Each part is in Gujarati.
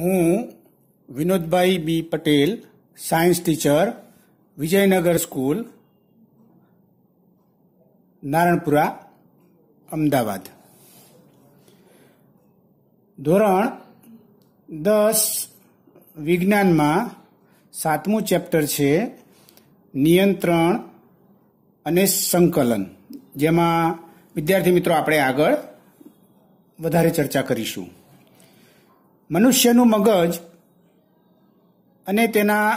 હું Vinodbhai B Patel science teacher Vijaynagar school Naranpura Ahmedabad ધોરણ દસ વિજ્ઞાનમાં સાતમું ચેપ્ટર છે નિયંત્રણ અને સંકલન જેમાં વિદ્યાર્થી મિત્રો આપણે આગળ વધારે ચર્ચા કરીશું મનુષ્યનું મગજ અને તેના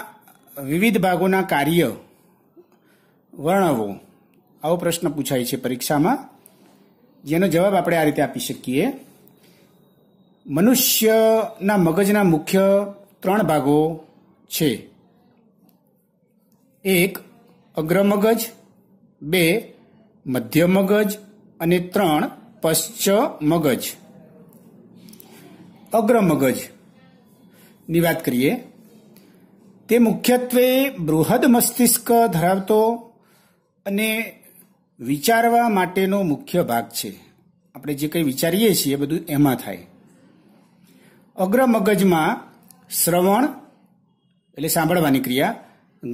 વિવિધ ભાગોના કાર્ય વર્ણવો આવો પ્રશ્ન પૂછાય છે પરીક્ષામાં જેનો જવાબ આપણે આ રીતે આપી શકીએ મનુષ્યના મગજના મુખ્ય ત્રણ ભાગો છે એક અગ્રમગજ બે મધ્ય મગજ અને ત્રણ પશ્ચ મગજ અગ્રમગજની વાત કરીએ તે મુખ્યત્વે બૃહદ મસ્તિષ્ક ધરાવતો અને વિચારવા માટેનો મુખ્ય ભાગ છે આપણે જે કંઈ વિચારીએ છીએ એ બધું એમાં થાય અગ્રમગજમાં શ્રવણ એટલે સાંભળવાની ક્રિયા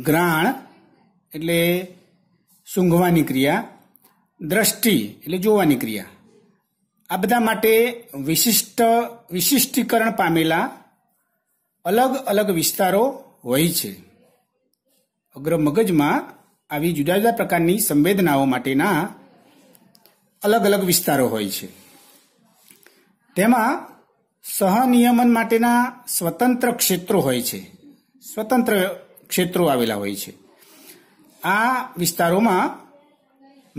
ગ્રાણ એટલે સૂંઘવાની ક્રિયા દ્રષ્ટિ એટલે જોવાની ક્રિયા આ બધા માટે વિશિષ્ટ વિશિષ્ટીકરણ પામેલા અલગ અલગ વિસ્તારો હોય છે અગ્ર મગજમાં આવી જુદા જુદા પ્રકારની સંવેદનાઓ માટેના અલગ અલગ વિસ્તારો હોય છે તેમાં સહનિયમન માટેના સ્વતંત્ર ક્ષેત્રો હોય છે સ્વતંત્ર ક્ષેત્રો આવેલા હોય છે આ વિસ્તારોમાં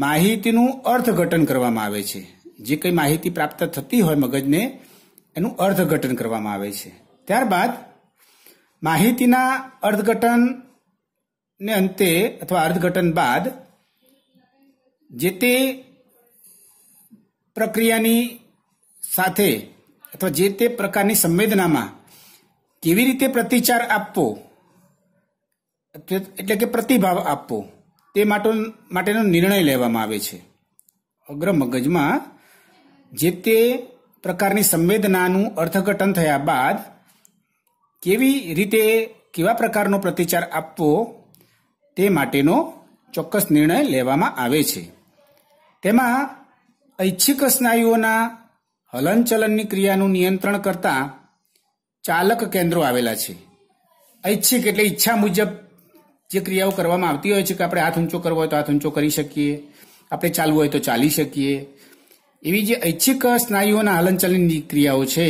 માહિતીનું અર્થઘટન કરવામાં આવે છે જે કંઈ માહિતી પ્રાપ્ત થતી હોય મગજને એનું અર્થઘટન કરવામાં આવે છે ત્યારબાદ માહિતીના અર્થઘટનને અંતે અથવા અર્થઘટન બાદ જે તે પ્રક્રિયાની સાથે અથવા જે તે પ્રકારની સંવેદનામાં કેવી રીતે પ્રતિચાર આપવો એટલે કે પ્રતિભાવ આપવો તે માટેનો નિર્ણય લેવામાં આવે છે અગ્ર મગજમાં જે તે પ્રકારની સંવેદનાનું અર્થઘટન થયા બાદ કેવી રીતે કેવા પ્રકારનો પ્રતિચાર આપવો તે માટેનો ચોક્કસ નિર્ણય લેવામાં આવે છે તેમાં ઐચ્છિક સ્નાયુઓના હલનચલનની ક્રિયાનું નિયંત્રણ કરતા ચાલક કેન્દ્રો આવેલા છે ઐચ્છિક એટલે ઈચ્છા મુજબ જે ક્રિયાઓ કરવામાં આવતી હોય છે કે આપણે હાથ ઊંચો કરવો હોય તો હાથ ઊંચો કરી શકીએ આપણે ચાલવું હોય તો ચાલી શકીએ એવી જે ઐચ્છિક સ્નાયુઓના હલનચલનની ક્રિયાઓ છે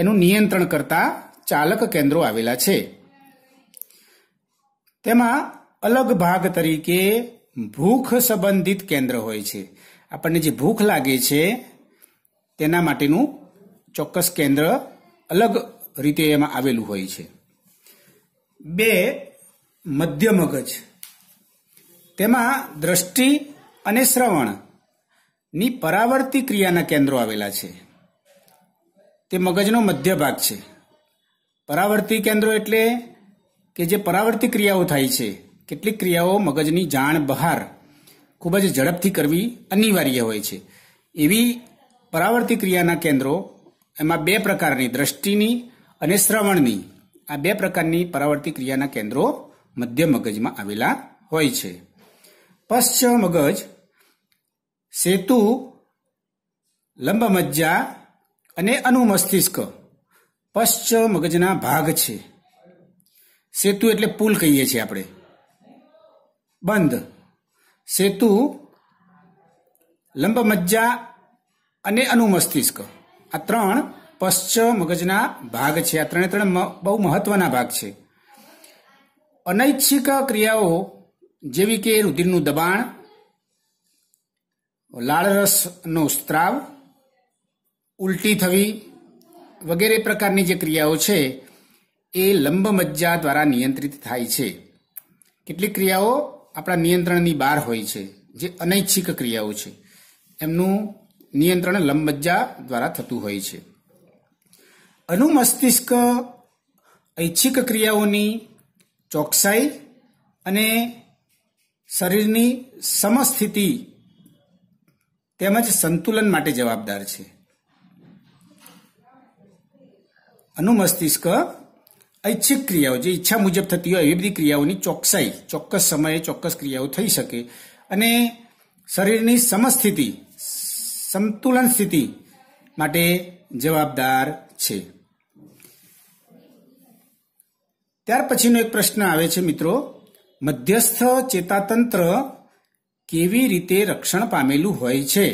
એનું નિયંત્રણ કરતા ચાલક કેન્દ્રો આવેલા છે તેમાં અલગ ભાગ તરીકે ભૂખ સંબંધિત કેન્દ્ર હોય છે આપણને જે ભૂખ લાગે છે તેના માટેનું ચોક્કસ કેન્દ્ર અલગ રીતે એમાં આવેલું હોય છે બે મધ્ય મગજ તેમાં દ્રષ્ટિ અને શ્રવણ ની પરાવર્તી ક્રિયાના કેન્દ્રો આવેલા છે તે મગજનો મધ્ય ભાગ છે પરાવર્તી કેન્દ્રો એટલે કે જે પરાવર્તી ક્રિયાઓ થાય છે કેટલીક ક્રિયાઓ મગજની જાણ બહાર ખૂબ જ ઝડપથી કરવી અનિવાર્ય હોય છે એવી પરાવર્તી ક્રિયાના કેન્દ્રો એમાં બે પ્રકારની દ્રષ્ટિની અને શ્રવણની આ બે પ્રકારની પરાવર્તી ક્રિયાના કેન્દ્રો મધ્ય મગજમાં આવેલા હોય છે પશ્ચ મગજ સેતુ લંબમજ્જા અને અનુમસ્તિષ્ક પશ્ચ મગજના ભાગ છે સેતુ એટલે પુલ કહીએ છીએ આપણે બંધ સેતુ લંબમજ્જા અને અનુમસ્તિષ્ક આ ત્રણ પશ્ચ મગજના ભાગ છે આ ત્રણે ત્રણ બહુ મહત્વના ભાગ છે અનૈચ્છિક ક્રિયાઓ જેવી કે રુધિરનું દબાણ લાળરસનો સ્ત્રાવ ઉલટી થવી વગેરે પ્રકારની જે ક્રિયાઓ છે એ લંબ મજ્જા દ્વારા નિયંત્રિત થાય છે કેટલીક ક્રિયાઓ આપણા નિયંત્રણની બહાર હોય છે જે અનૈચ્છિક ક્રિયાઓ છે એમનું નિયંત્રણ લંબમજ્જા દ્વારા થતું હોય છે અનુમસ્તિષ્ક ઐચ્છિક ક્રિયાઓની ચોકસાઈ અને શરીરની સમસ્થિતિ તેમજ સંતુલન માટે જવાબદાર છે અનુમસ્તિષ્ક ઐચ્છિક ક્રિયાઓ જે ઈચ્છા મુજબ થતી હોય એવી બધી ક્રિયાઓની ચોકસાઈ ચોક્કસ સમયે ચોક્કસ ક્રિયાઓ થઈ શકે અને શરીરની સમસ્થિતિ સંતુલન સ્થિતિ માટે જવાબદાર છે ત્યાર પછીનો એક પ્રશ્ન આવે છે મિત્રો મધ્યસ્થ ચેતાતંત્ર કેવી રીતે રક્ષણ પામેલું હોય છે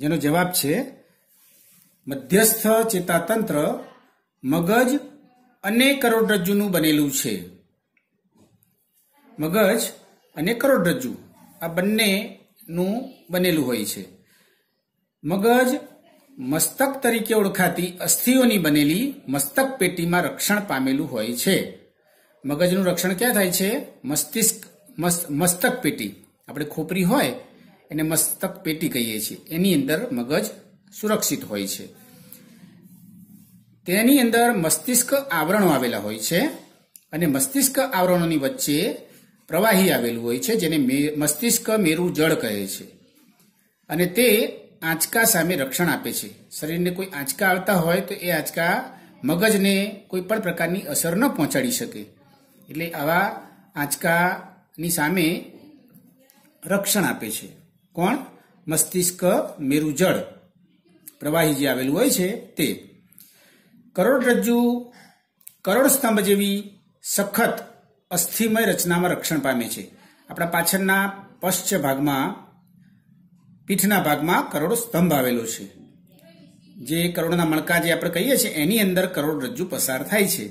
જેનો જવાબ છે મધ્યસ્થ ચેતાતંત્ર મગજ અને કરોડરજ્જુનું બનેલું છે મગજ અને કરોડરજ્જુ આ બંનેનું બનેલું હોય છે મગજ મસ્તક તરીકે ઓળખાતી અસ્થિઓની બનેલી મસ્તક પેટીમાં રક્ષણ પામેલું હોય છે મગજનું રક્ષણ ક્યાં થાય છે મસ્તિષ્ક મસ્તક પેટી આપણે ખોપરી હોય એને મસ્તક પેટી કહીએ છીએ એની અંદર મગજ સુરક્ષિત હોય છે તેની અંદર મસ્તિષ્ક આવરણો આવેલા હોય છે અને મસ્તિષ્ક આવરણોની વચ્ચે પ્રવાહી આવેલું હોય છે જેને મસ્તિષ્ક મેરું જળ કહે છે અને તે આંચકા સામે રક્ષણ આપે છે શરીરને કોઈ આંચકા આવતા હોય તો એ આંચકા મગજને કોઈ પણ પ્રકારની અસર ન પહોંચાડી શકે એટલે આવા આંચકા ની સામે રક્ષણ આપે છે કોણ મસ્તિષ્ક મેરુ જળ પ્રવાહી જે આવેલું હોય છે તે કરોડરજ્જુ કરોડસ્તંભ જેવી સખત અસ્થિમય રચનામાં રક્ષણ પામે છે આપણા પાછળના પશ્ચ ભાગમાં પીઠના ભાગમાં કરોડ સ્તંભ આવેલો છે જે કરોડના મણકા જે આપણે કહીએ છીએ એની અંદર કરોડરજ્જુ પસાર થાય છે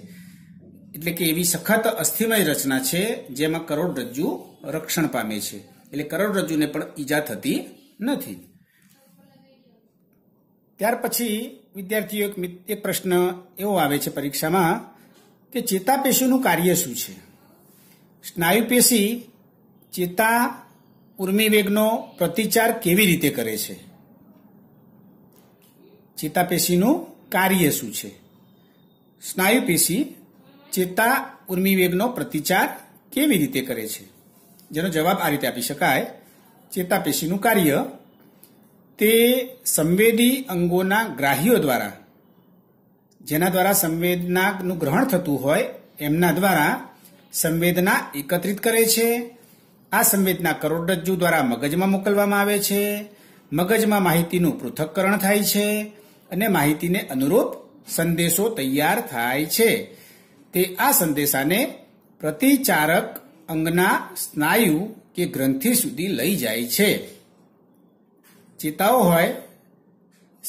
એટલે કે એવી સખત અસ્થિમય રચના છે જેમાં કરોડરજ્જુ રક્ષણ પામે છે એટલે કરોડરજ્જુને પણ ઈજા થતી નથી ત્યાર પછી વિદ્યાર્થીઓ એક એક પ્રશ્ન એવો આવે છે પરીક્ષામાં કે ચેતાપેશીનું કાર્ય શું છે સ્નાયુપેશી ચેતા ઉર્મિવેગનો પ્રતિચાર કેવી રીતે કરે છે ચેતાપેશીનું કાર્ય શું છે સ્નાયુપેશી ચેતા ઉર્મિવેગનો પ્રતિચાર કેવી રીતે કરે છે જેનો જવાબ આ રીતે આપી શકાય ચેતાપેશીનું કાર્ય તે સંવેદી અંગોના ગ્રાહીઓ દ્વારા જેના દ્વારા સંવેદનાનું ગ્રહણ થતું હોય એમના દ્વારા સંવેદના એકત્રિત કરે છે આ સંવેદના કરોડરજ્જુ દ્વારા મગજમાં મોકલવામાં આવે છે મગજમાં માહિતીનું પૃથક્કરણ થાય છે અને માહિતીને અનુરૂપ સંદેશો તૈયાર થાય છે તે આ સંદેશાને પ્રતિચારક અંગના સ્નાયુ કે ગ્રંથિ સુધી લઈ જાય છે ચેતાઓ હોય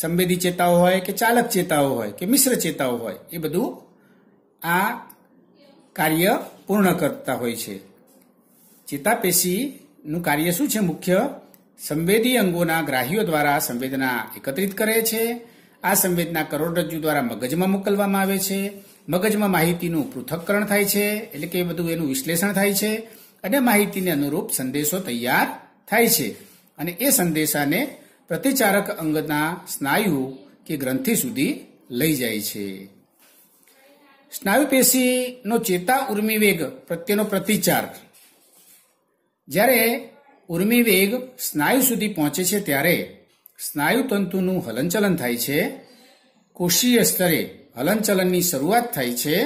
સંવેદી ચેતાઓ હોય કે ચાલક ચેતાઓ હોય કે મિશ્ર ચેતાઓ હોય એ બધું આ કાર્ય પૂર્ણ કરતા હોય છે ચેતાપેશીનું કાર્ય શું છે મુખ્ય સંવેદી અંગોના ગ્રાહીઓ દ્વારા સંવેદના એકત્રિત કરે છે આ સંવેદના કરોડરજ્જુ દ્વારા મગજમાં મોકલવામાં આવે છે મગજમાં માહિતીનું પૃથક્કરણ થાય છે એટલે કે બધું એનું વિશ્લેષણ થાય છે અને માહિતીને અનુરૂપ સંદેશો તૈયાર થાય છે અને એ સંદેશાને પ્રતિચારક અંગના સ્નાયુ કે ગ્રંથિ સુધી લઈ જાય છે સ્નાયુ પેશીનો ચેતા ઉર્મિવેગ પ્રત્યેનો પ્રતિચાર જ્યારે ઉર્મિવેગ સ્નાયુ સુધી પહોંચે છે ત્યારે સ્નાયુ તંતુનું હલનચલન થાય છે કોષીય સ્તરે હલનચલનની શરૂઆત થાય છે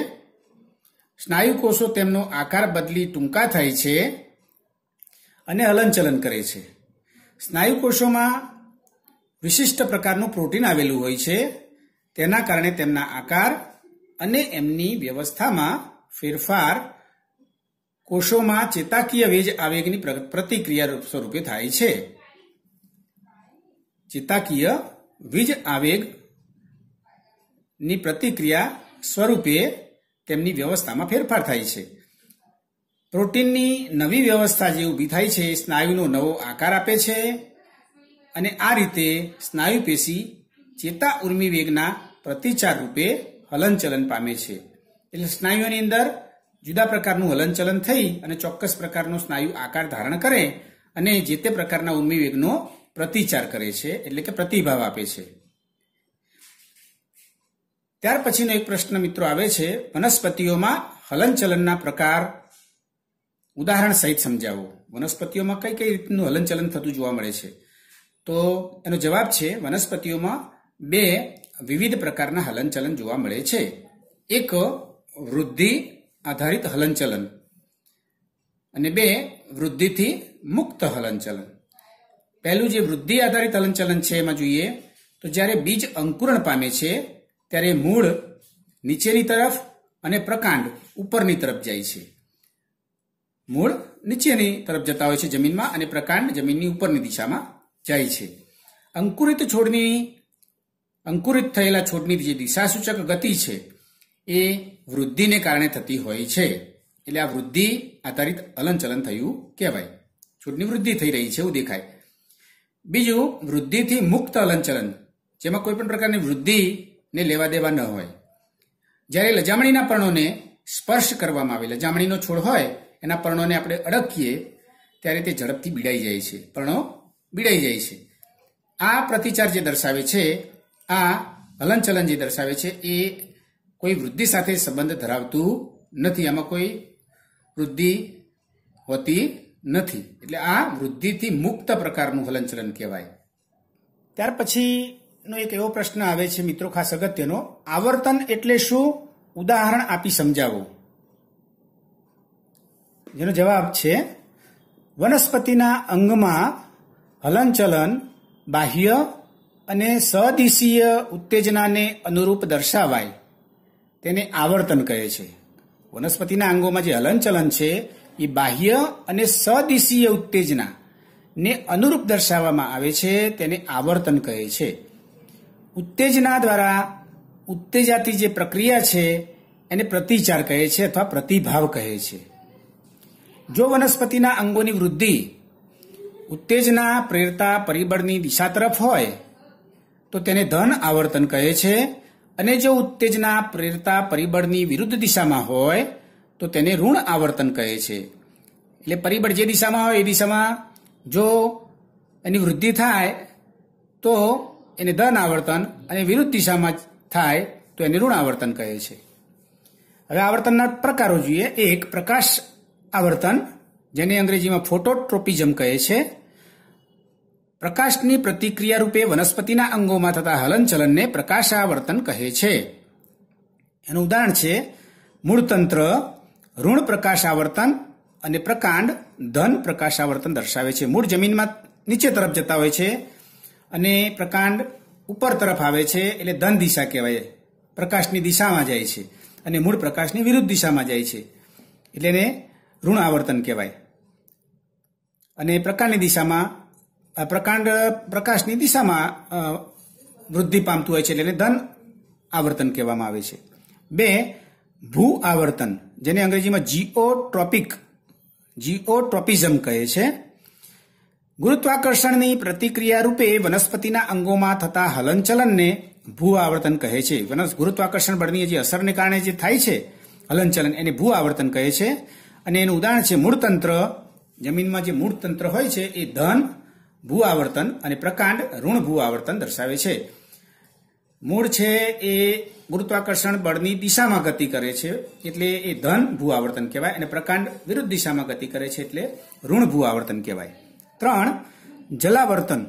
સ્નાયુ કોષો તેમનો આકાર બદલી ટૂંકા થાય છે અને હલનચલન કરે છે સ્નાયુ કોષોમાં વિશિષ્ટ પ્રકારનું પ્રોટીન આવેલું હોય છે તેના કારણે તેમના આકાર અને એમની વ્યવસ્થામાં ફેરફાર કોષોમાં ચેતાકીય વેજ આવેગની પ્રતિક્રિયા સ્વરૂપે થાય છે ચેતાકીય વીજ આવેગ ની પ્રતિક્રિયા સ્વરૂપે તેમની વ્યવસ્થામાં ફેરફાર થાય છે પ્રોટીનની નવી વ્યવસ્થા જે ઊભી થાય છે સ્નાયુનો નવો આકાર આપે છે અને આ રીતે સ્નાયુ પેશી ચેતા ઉર્મી વેગના પ્રતિચાર રૂપે હલનચલન પામે છે એટલે સ્નાયુઓની અંદર જુદા પ્રકારનું હલનચલન થઈ અને ચોક્કસ પ્રકારનો સ્નાયુ આકાર ધારણ કરે અને જે તે પ્રકારના ઉર્મી વેગનો પ્રતિચાર કરે છે એટલે કે પ્રતિભાવ આપે છે ત્યાર પછીનો એક પ્રશ્ન મિત્રો આવે છે વનસ્પતિઓમાં હલનચલનના પ્રકાર ઉદાહરણ સહિત સમજાવો વનસ્પતિઓમાં કઈ કઈ રીતનું હલનચલન થતું જોવા મળે છે તો એનો જવાબ છે વનસ્પતિઓમાં બે વિવિધ પ્રકારના હલનચલન જોવા મળે છે એક વૃદ્ધિ આધારિત હલનચલન અને બે વૃદ્ધિથી મુક્ત હલનચલન પહેલું જે વૃદ્ધિ આધારિત હલનચલન છે એમાં જોઈએ તો જ્યારે બીજ અંકુરણ પામે છે ત્યારે મૂળ નીચેની તરફ અને પ્રકાંડ ઉપરની તરફ જાય છે મૂળ નીચેની તરફ જતા હોય છે જમીનમાં અને પ્રકાંડ જમીનની ઉપરની દિશામાં જાય છે અંકુરિત છોડની અંકુરિત થયેલા છોડની જે દિશાસૂચક ગતિ છે એ વૃદ્ધિને કારણે થતી હોય છે એટલે આ વૃદ્ધિ આધારિત હલનચલન થયું કહેવાય છોડની વૃદ્ધિ થઈ રહી છે એવું દેખાય બીજું વૃદ્ધિથી મુક્ત હલનચલન જેમાં કોઈ પણ પ્રકારની વૃદ્ધિ ને લેવા દેવા ન હોય જ્યારે લજામણીના પર્ણોને સ્પર્શ કરવામાં આવે લજામણીનો છોડ હોય એના પર્ણોને આપણે અડકીએ ત્યારે તે ઝડપથી બીડાઈ જાય છે પર્ણો બીડાઈ જાય છે આ પ્રતિચાર જે દર્શાવે છે આ હલનચલન જે દર્શાવે છે એ કોઈ વૃદ્ધિ સાથે સંબંધ ધરાવતું નથી આમાં કોઈ વૃદ્ધિ હોતી નથી એટલે આ વૃદ્ધિથી મુક્ત પ્રકારનું હલનચલન કહેવાય ત્યાર પછી નો એક એવો પ્રશ્ન આવે છે મિત્રો ખાસ અગત્યનો આવર્તન એટલે શું ઉદાહરણ આપી સમજાવો જેનો જવાબ છે વનસ્પતિના અંગમાં હલનચલન બાહ્ય અને સદિશીય ઉત્તેજનાને અનુરૂપ દર્શાવાય તેને આવર્તન કહે છે વનસ્પતિના અંગોમાં જે હલનચલન છે એ બાહ્ય અને સદિશીય ઉત્તેજના ને અનુરૂપ દર્શાવવામાં આવે છે તેને આવર્તન કહે છે ઉત્તેજના દ્વારા ઉત્તેજાતી જે પ્રક્રિયા છે એને પ્રતિચાર કહે છે અથવા પ્રતિભાવ કહે છે જો વનસ્પતિના અંગોની વૃદ્ધિ ઉત્તેજના પ્રેરતા પરિબળની દિશા તરફ હોય તો તેને ધન આવર્તન કહે છે અને જો ઉત્તેજના પ્રેરતા પરિબળની વિરુદ્ધ દિશામાં હોય તો તેને ઋણ આવર્તન કહે છે એટલે પરિબળ જે દિશામાં હોય એ દિશામાં જો એની વૃદ્ધિ થાય તો એને ધન આવર્તન અને વિરુદ્ધ દિશામાં થાય તો એને ઋણ આવર્તન કહે છે હવે આવર્તનના પ્રકારો જોઈએ એક પ્રકાશ આવર્તન જેને અંગ્રેજીમાં ફોટોટ્રોપિઝમ કહે છે પ્રકાશની પ્રતિક્રિયા રૂપે વનસ્પતિના અંગોમાં થતા હલનચલનને આવર્તન કહે છે એનું ઉદાહરણ છે મૂળતંત્ર ઋણ પ્રકાશ આવર્તન અને પ્રકાંડ ધન પ્રકાશ આવર્તન દર્શાવે છે મૂળ જમીનમાં નીચે તરફ જતા હોય છે અને પ્રકાંડ ઉપર તરફ આવે છે એટલે ધન દિશા કહેવાય પ્રકાશની દિશામાં જાય છે અને મૂળ પ્રકાશની વિરુદ્ધ દિશામાં જાય છે એટલે એને ઋણ આવર્તન કહેવાય અને પ્રકાંડની દિશામાં પ્રકાંડ પ્રકાશની દિશામાં વૃદ્ધિ પામતું હોય છે એટલે ધન આવર્તન કહેવામાં આવે છે બે ભૂ આવર્તન જેને અંગ્રેજીમાં જીઓ ટ્રોપિક જીઓ ટ્રોપિઝમ કહે છે ગુરુત્વાકર્ષણની પ્રતિક્રિયા રૂપે વનસ્પતિના અંગોમાં થતા હલનચલનને ભૂ આવર્તન કહે છે વનસ ગુરુત્વાકર્ષણ બળની જે અસરને કારણે જે થાય છે હલનચલન એને ભૂ આવર્તન કહે છે અને એનું ઉદાહરણ છે મૂળતંત્ર જમીનમાં જે મૂળતંત્ર હોય છે એ ધન ભૂ આવર્તન અને પ્રકાંડ ઋણ ભૂ આવર્તન દર્શાવે છે મૂળ છે એ ગુરુત્વાકર્ષણ બળની દિશામાં ગતિ કરે છે એટલે એ ધન ભૂ આવર્તન કહેવાય અને પ્રકાંડ વિરુદ્ધ દિશામાં ગતિ કરે છે એટલે ઋણ ભૂ આવર્તન કહેવાય ત્રણ જલાવર્તન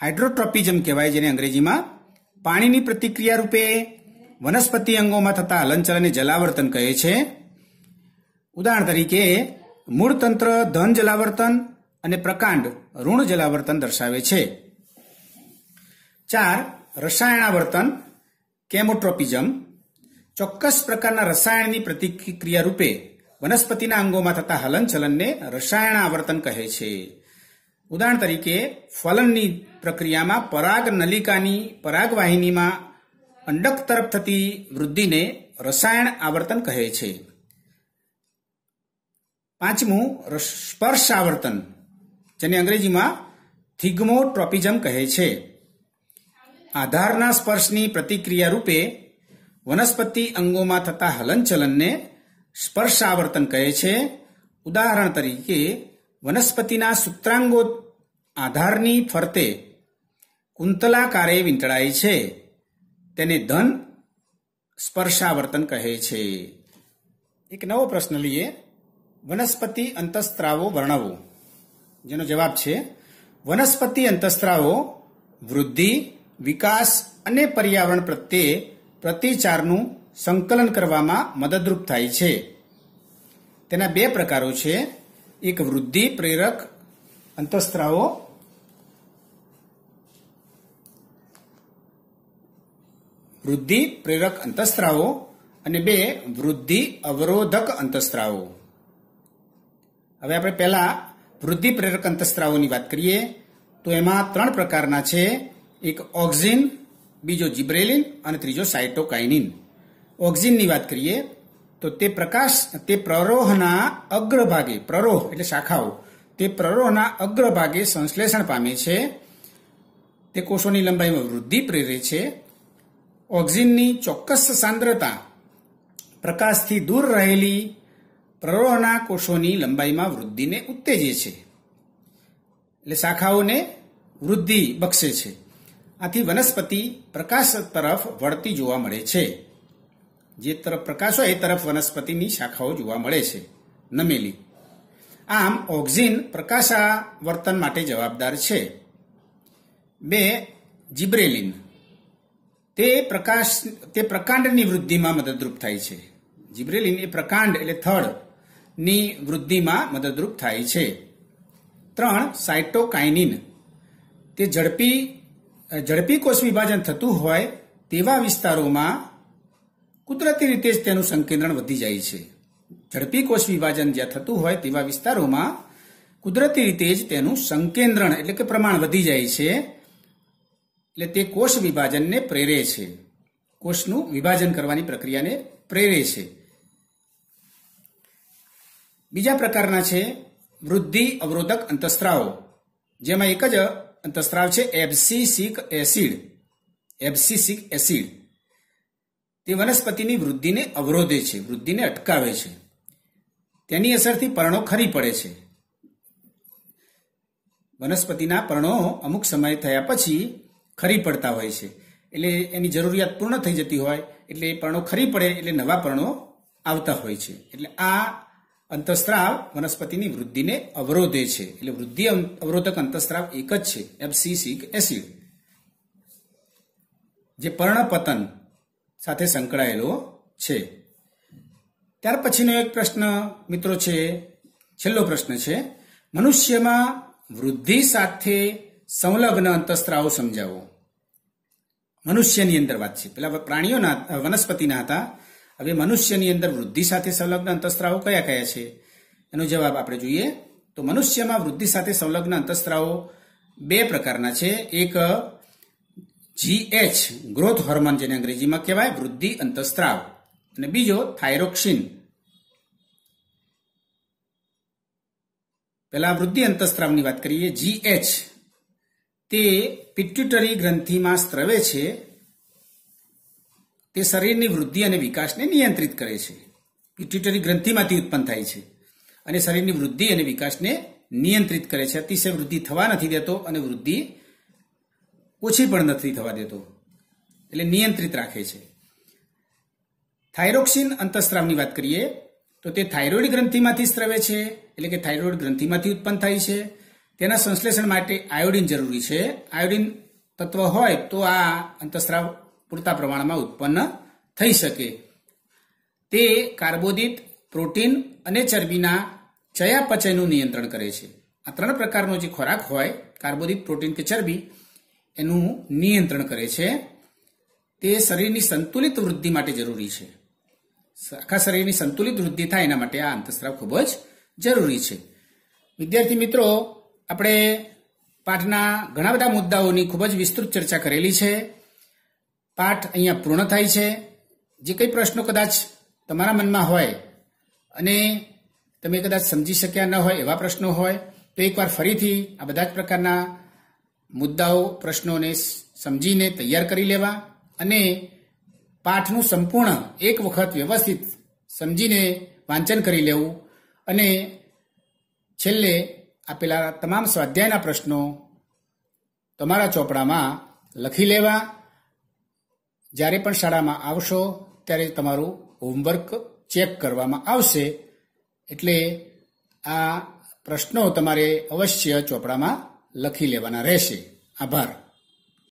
હાઇડ્રોટ્રોપિઝમ કહેવાય જેને અંગ્રેજીમાં પાણીની પ્રતિક્રિયા રૂપે વનસ્પતિ અંગોમાં થતા હલનચલનને જલાવર્તન કહે છે ઉદાહરણ તરીકે મૂળતંત્ર ધન જલાવર્તન અને પ્રકાંડ ઋણ જલાવર્તન દર્શાવે છે ચાર રસાયણાવર્તન કેમોટ્રોપિઝમ ચોક્કસ પ્રકારના રસાયણની પ્રતિક્રિયા રૂપે વનસ્પતિના અંગોમાં થતા હલનચલનને આવર્તન કહે છે ઉદાહરણ તરીકે ફલનની પ્રક્રિયામાં પરાગ નલિકાની પરાગવાહિનીમાં અંડક તરફ થતી વૃદ્ધિને રસાયણ આવર્તન કહે છે પાંચમું સ્પર્શ આવર્તન જેને અંગ્રેજીમાં થિગ્મોટ્રોપિઝમ કહે છે આધારના સ્પર્શની પ્રતિક્રિયા રૂપે વનસ્પતિ અંગોમાં થતા હલનચલનને સ્પર્શ આવર્તન કહે છે ઉદાહરણ તરીકે વનસ્પતિના સૂત્રાંગો આધારની ફરતે કુંતલાકારે વીંટળાય છે તેને ધન સ્પર્શાવર્તન કહે છે એક નવો પ્રશ્ન લઈએ વનસ્પતિ અંતસ્ત્રાવો વર્ણવો જેનો જવાબ છે વનસ્પતિ અંતસ્ત્રાવો વૃદ્ધિ વિકાસ અને પર્યાવરણ પ્રત્યે પ્રતિચારનું સંકલન કરવામાં મદદરૂપ થાય છે તેના બે પ્રકારો છે એક વૃદ્ધિ પ્રેરક અંતસ્ત્રાવો વૃદ્ધિ પ્રેરક અંતસ્ત્રાવો અને બે વૃદ્ધિ અવરોધક અંતસ્ત્રાવો હવે આપણે પહેલા વૃદ્ધિ પ્રેરક અંતસ્ત્રાવોની વાત કરીએ તો એમાં ત્રણ પ્રકારના છે એક ઓક્ઝિન બીજો જીબ્રેલિન અને ત્રીજો સાયટોકાઇનિન ઓક્ઝિનની વાત કરીએ તો તે પ્રકાશ તે પ્રરોહના અગ્રભાગે પ્રરોહ એટલે શાખાઓ તે પ્રરોહના અગ્રભાગે સંશ્લેષણ પામે છે તે કોષોની લંબાઈમાં વૃદ્ધિ પ્રેરે છે ઓક્ઝિનની ચોક્કસ સાંદ્રતા પ્રકાશથી દૂર રહેલી પ્રરોહના કોષોની લંબાઈમાં વૃદ્ધિને ઉત્તેજે છે એટલે શાખાઓને વૃદ્ધિ બક્ષે છે આથી વનસ્પતિ પ્રકાશ તરફ વળતી જોવા મળે છે જે તરફ પ્રકાશ હોય એ તરફ વનસ્પતિની શાખાઓ જોવા મળે છે નમેલી આમ ઓક્ઝિન પ્રકાશા વર્તન માટે જવાબદાર છે બે જીબ્રેલિન તે પ્રકાશ તે પ્રકાંડની વૃદ્ધિમાં મદદરૂપ થાય છે જીબ્રેલિન એ પ્રકાંડ એટલે થડની વૃદ્ધિમાં મદદરૂપ થાય છે ત્રણ સાયટોકાઇનિન તે ઝડપી ઝડપી કોષ વિભાજન થતું હોય તેવા વિસ્તારોમાં કુદરતી રીતે જ તેનું સંકેન્દ્રણ વધી જાય છે ઝડપી કોષ વિભાજન જ્યાં થતું હોય તેવા વિસ્તારોમાં કુદરતી રીતે જ તેનું સંકેન્દ્રણ એટલે કે પ્રમાણ વધી જાય છે એટલે તે કોષ વિભાજનને પ્રેરે છે કોષનું વિભાજન કરવાની પ્રક્રિયાને પ્રેરે છે બીજા પ્રકારના છે વૃદ્ધિ અવરોધક અંતસ્ત્રાવો જેમાં એક જ અંતસ્ત્રાવ છે એબસીસિક એસિડ એબસીસિક એસિડ તે વનસ્પતિની વૃદ્ધિને અવરોધે છે વૃદ્ધિને અટકાવે છે તેની અસરથી પર્ણો ખરી પડે છે વનસ્પતિના પર્ણો અમુક સમય થયા પછી ખરી પડતા હોય છે એટલે એની જરૂરિયાત પૂર્ણ થઈ જતી હોય એટલે એ પર્ણો ખરી પડે એટલે નવા પર્ણો આવતા હોય છે એટલે આ અંતઃસ્ત્રાવ વનસ્પતિની વૃદ્ધિને અવરોધે છે એટલે વૃદ્ધિ અવરોધક અંતઃસ્ત્રાવ એક જ છે એફસીસિક એસિડ જે પર્ણપતન સાથે સંકળાયેલો છે ત્યાર પછીનો એક પ્રશ્ન મિત્રો છે છેલ્લો પ્રશ્ન છે મનુષ્યમાં વૃદ્ધિ સાથે સંલગ્ન અંતસ્ત્રાવ સમજાવો મનુષ્યની અંદર વાત છે પેલા પ્રાણીઓના વનસ્પતિના હતા હવે મનુષ્યની અંદર વૃદ્ધિ સાથે સંલગ્ન અંતસ્ત્રાવો કયા કયા છે એનો જવાબ આપણે જોઈએ તો મનુષ્યમાં વૃદ્ધિ સાથે સંલગ્ન અંતસ્ત્રાવો બે પ્રકારના છે એક જીએચ ગ્રોથ હોર્મોન જેને અંગ્રેજીમાં કહેવાય વૃદ્ધિ અંતસ્ત્રાવ અને બીજો થાઇરોક્સિન પહેલા વૃદ્ધિ અંતસ્ત્રાવની વાત કરીએ જીએચ તે પિટ્યુટરી ગ્રંથિમાં સ્ત્રવે છે તે શરીરની વૃદ્ધિ અને વિકાસને નિયંત્રિત કરે છે પિટ્યુટરી ગ્રંથિમાંથી ઉત્પન્ન થાય છે અને શરીરની વૃદ્ધિ અને વિકાસને નિયંત્રિત કરે છે અતિશય વૃદ્ધિ થવા નથી દેતો અને વૃદ્ધિ ઓછી પણ નથી થવા દેતો એટલે નિયંત્રિત રાખે છે થાઇરોક્સિન અંતસ્ત્રાવની વાત કરીએ તો તે થાઇરોઇડ ગ્રંથિમાંથી સ્ત્રવે છે એટલે કે થાઇરોઇડ ગ્રંથિમાંથી ઉત્પન્ન થાય છે તેના સંશ્લેષણ માટે આયોડિન જરૂરી છે આયોડિન તત્વ હોય તો આ અંતસ્ત્રાવ પૂરતા પ્રમાણમાં ઉત્પન્ન થઈ શકે તે કાર્બોદિત પ્રોટીન અને ચરબીના ચયાપચયનું નિયંત્રણ કરે છે આ ત્રણ પ્રકારનો જે ખોરાક હોય કાર્બોદિત પ્રોટીન કે ચરબી એનું નિયંત્રણ કરે છે તે શરીરની સંતુલિત વૃદ્ધિ માટે જરૂરી છે આખા શરીરની સંતુલિત વૃદ્ધિ થાય એના માટે આ અંતસ્ત્રાવ ખૂબ જ જરૂરી છે વિદ્યાર્થી મિત્રો આપણે પાઠના ઘણા બધા મુદ્દાઓની ખૂબ જ વિસ્તૃત ચર્ચા કરેલી છે પાઠ અહીંયા પૂર્ણ થાય છે જે કંઈ પ્રશ્નો કદાચ તમારા મનમાં હોય અને તમે કદાચ સમજી શક્યા ન હોય એવા પ્રશ્નો હોય તો એકવાર ફરીથી આ બધા જ પ્રકારના મુદ્દાઓ પ્રશ્નોને સમજીને તૈયાર કરી લેવા અને પાઠનું સંપૂર્ણ એક વખત વ્યવસ્થિત સમજીને વાંચન કરી લેવું અને છેલ્લે આપેલા તમામ સ્વાધ્યાયના પ્રશ્નો તમારા ચોપડામાં લખી લેવા જ્યારે પણ શાળામાં આવશો ત્યારે તમારું હોમવર્ક ચેક કરવામાં આવશે એટલે આ પ્રશ્નો તમારે અવશ્ય ચોપડામાં લખી લેવાના રહેશે આભાર